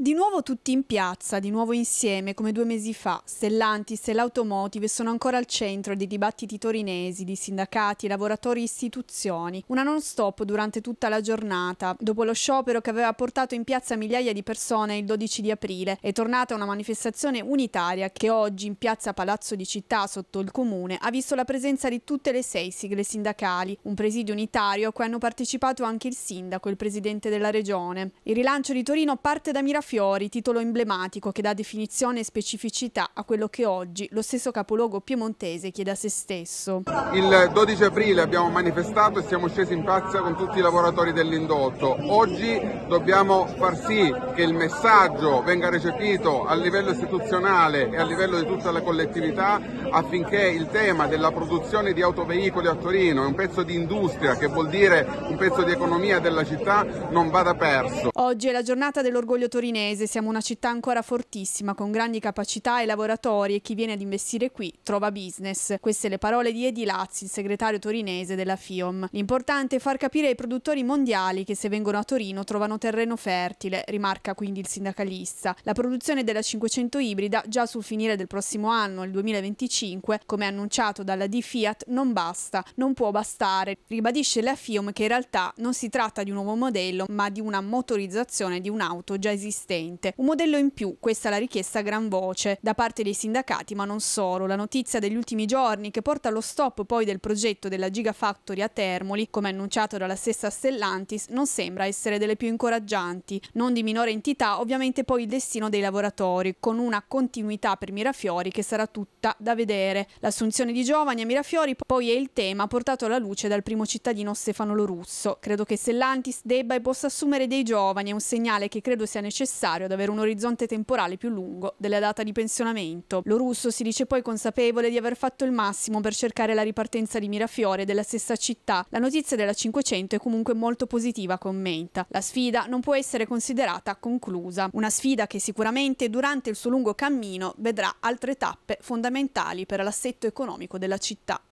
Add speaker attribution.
Speaker 1: Di nuovo tutti in piazza, di nuovo insieme, come due mesi fa. Stellantis e l'automotive sono ancora al centro dei dibattiti torinesi, di sindacati, lavoratori e istituzioni. Una non stop durante tutta la giornata. Dopo lo sciopero che aveva portato in piazza migliaia di persone il 12 di aprile, è tornata una manifestazione unitaria che oggi in piazza Palazzo di Città, sotto il comune, ha visto la presenza di tutte le sei sigle sindacali. Un presidio unitario a cui hanno partecipato anche il sindaco e il presidente della regione. Il rilancio di Torino parte da Mirafiori Fiori, titolo emblematico che dà definizione e specificità a quello che oggi lo stesso capoluogo piemontese chiede a se stesso.
Speaker 2: Il 12 aprile abbiamo manifestato e siamo scesi in piazza con tutti i lavoratori dell'indotto. Oggi dobbiamo far sì che il messaggio venga recepito a livello istituzionale e a livello di tutta la collettività affinché il tema della produzione di autoveicoli a Torino un pezzo di industria che vuol dire un pezzo di economia della città non vada perso.
Speaker 1: Oggi è la giornata dell'orgoglio torinese Modenese siamo una città ancora fortissima, con grandi capacità e lavoratori e chi viene ad investire qui trova business. Queste le parole di Edi Lazzi, il segretario torinese della FIOM. L'importante è far capire ai produttori mondiali che se vengono a Torino trovano terreno fertile, rimarca quindi il sindacalista. La produzione della 500 ibrida già sul finire del prossimo anno, il 2025, come annunciato dalla D Fiat, non basta, non può bastare. Ribadisce la FIOM che in realtà non si tratta di un nuovo modello, ma di una motorizzazione di un'auto già esistente esistente. Un modello in più, questa è la richiesta a gran voce da parte dei sindacati, ma non solo. La notizia degli ultimi giorni che porta allo stop poi del progetto della Gigafactory a Termoli, come annunciato dalla stessa Stellantis, non sembra essere delle più incoraggianti. Non di minore entità, ovviamente poi il destino dei lavoratori, con una continuità per Mirafiori che sarà tutta da vedere. L'assunzione di giovani a Mirafiori poi è il tema portato alla luce dal primo cittadino Stefano Lorusso. Credo che Stellantis debba e possa assumere dei giovani, è un segnale che credo sia necessario necessario ad avere un orizzonte temporale più lungo della data di pensionamento. Lo russo si dice poi consapevole di aver fatto il massimo per cercare la ripartenza di Mirafiore della stessa città. La notizia della 500 è comunque molto positiva, commenta. La sfida non può essere considerata conclusa, una sfida che sicuramente durante il suo lungo cammino vedrà altre tappe fondamentali per l'assetto economico della città.